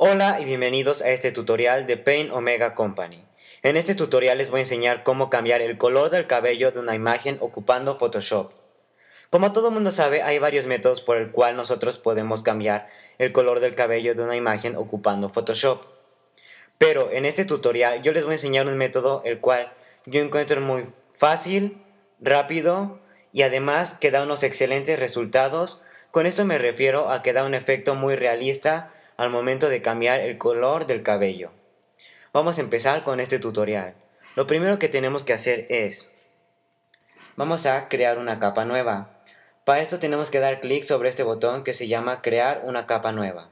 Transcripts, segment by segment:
Hola y bienvenidos a este tutorial de Paint Omega Company. En este tutorial les voy a enseñar cómo cambiar el color del cabello de una imagen ocupando Photoshop. Como todo mundo sabe, hay varios métodos por el cual nosotros podemos cambiar el color del cabello de una imagen ocupando Photoshop. Pero en este tutorial yo les voy a enseñar un método el cual yo encuentro muy fácil, rápido y además que da unos excelentes resultados. Con esto me refiero a que da un efecto muy realista al momento de cambiar el color del cabello. Vamos a empezar con este tutorial. Lo primero que tenemos que hacer es... Vamos a crear una capa nueva. Para esto tenemos que dar clic sobre este botón que se llama crear una capa nueva.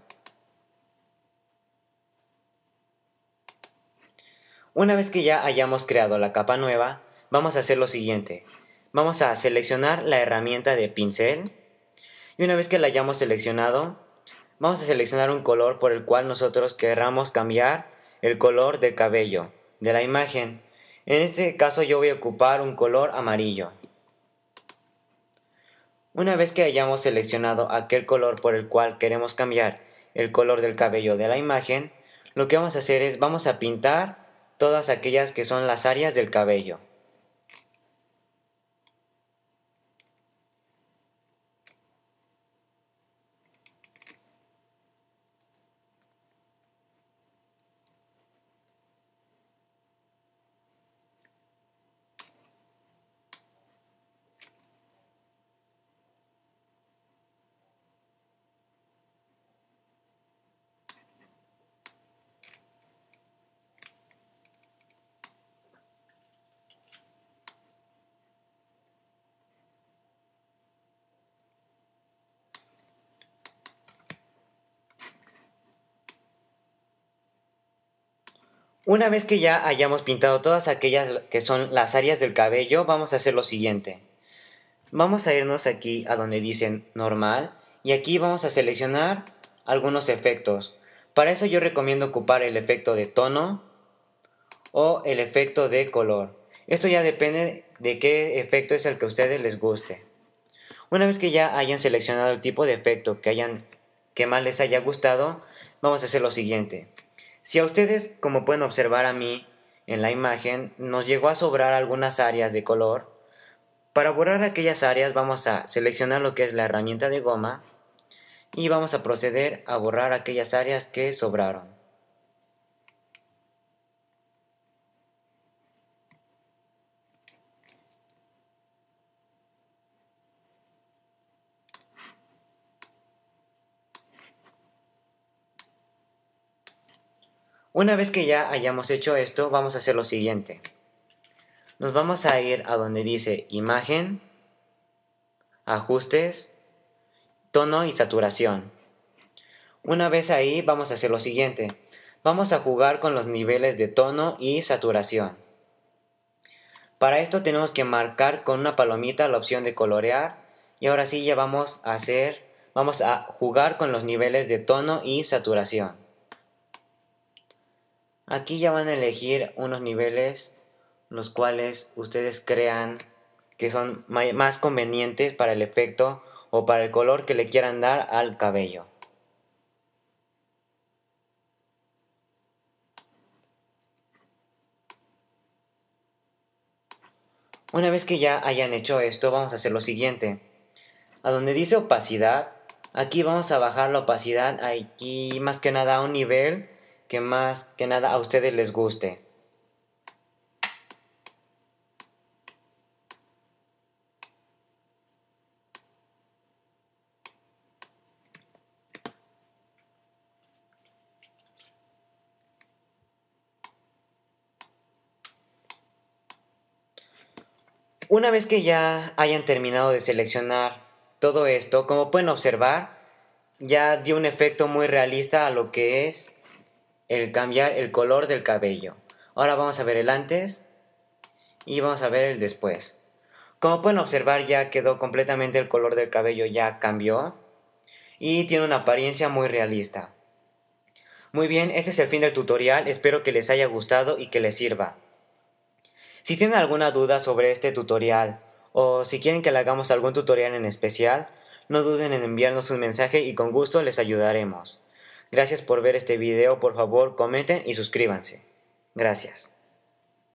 Una vez que ya hayamos creado la capa nueva, vamos a hacer lo siguiente. Vamos a seleccionar la herramienta de pincel y una vez que la hayamos seleccionado, Vamos a seleccionar un color por el cual nosotros querramos cambiar el color del cabello de la imagen. En este caso yo voy a ocupar un color amarillo. Una vez que hayamos seleccionado aquel color por el cual queremos cambiar el color del cabello de la imagen, lo que vamos a hacer es vamos a pintar todas aquellas que son las áreas del cabello. Una vez que ya hayamos pintado todas aquellas que son las áreas del cabello, vamos a hacer lo siguiente. Vamos a irnos aquí a donde dicen normal y aquí vamos a seleccionar algunos efectos. Para eso yo recomiendo ocupar el efecto de tono o el efecto de color. Esto ya depende de qué efecto es el que a ustedes les guste. Una vez que ya hayan seleccionado el tipo de efecto que, hayan, que más les haya gustado, vamos a hacer lo siguiente. Si a ustedes, como pueden observar a mí en la imagen, nos llegó a sobrar algunas áreas de color, para borrar aquellas áreas vamos a seleccionar lo que es la herramienta de goma y vamos a proceder a borrar aquellas áreas que sobraron. Una vez que ya hayamos hecho esto, vamos a hacer lo siguiente. Nos vamos a ir a donde dice imagen, ajustes, tono y saturación. Una vez ahí vamos a hacer lo siguiente. Vamos a jugar con los niveles de tono y saturación. Para esto tenemos que marcar con una palomita la opción de colorear y ahora sí ya vamos a hacer, vamos a jugar con los niveles de tono y saturación. Aquí ya van a elegir unos niveles los cuales ustedes crean que son más convenientes para el efecto o para el color que le quieran dar al cabello. Una vez que ya hayan hecho esto, vamos a hacer lo siguiente. A donde dice opacidad, aquí vamos a bajar la opacidad, aquí más que nada a un nivel que más que nada a ustedes les guste. Una vez que ya hayan terminado de seleccionar todo esto, como pueden observar, ya dio un efecto muy realista a lo que es el cambiar el color del cabello. Ahora vamos a ver el antes y vamos a ver el después. Como pueden observar ya quedó completamente el color del cabello ya cambió y tiene una apariencia muy realista. Muy bien, este es el fin del tutorial, espero que les haya gustado y que les sirva. Si tienen alguna duda sobre este tutorial o si quieren que le hagamos algún tutorial en especial, no duden en enviarnos un mensaje y con gusto les ayudaremos. Gracias por ver este video, por favor comenten y suscríbanse. Gracias.